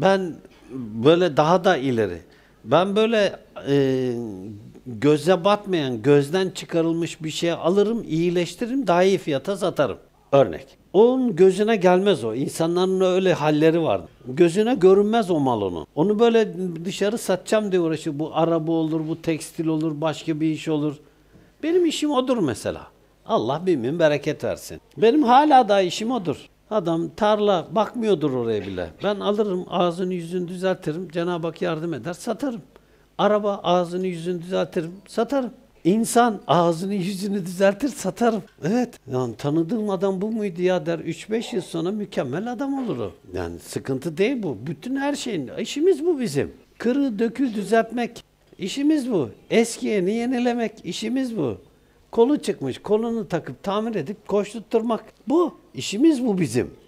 ben böyle daha da ileri. Ben böyle e, göze batmayan, gözden çıkarılmış bir şey alırım, iyileştiririm, daha iyi fiyata satarım. Örnek. Onun gözüne gelmez o. İnsanların öyle halleri var. Gözüne görünmez o mal onu. Onu böyle dışarı satacağım diye uğraşıyor. Bu araba olur, bu tekstil olur, başka bir iş olur. Benim işim odur mesela. Allah bilmem bereket versin. Benim hala da işim odur. Adam tarla bakmıyordur oraya bile. Ben alırım ağzını yüzünü düzeltirim. Cenab-ı Hak yardım eder satarım. Araba ağzını yüzünü düzeltirim satarım. İnsan ağzını yüzünü düzeltir satarım. Evet yani tanıdığım adam bu muydu ya der 3-5 yıl sonra mükemmel adam olur o. Yani sıkıntı değil bu. Bütün her şeyin işimiz bu bizim. Kırı dökü düzeltmek işimiz bu. Eski yenilemek işimiz bu. Kolu çıkmış, kolunu takıp tamir edip koşturtturmak. Bu. işimiz bu bizim.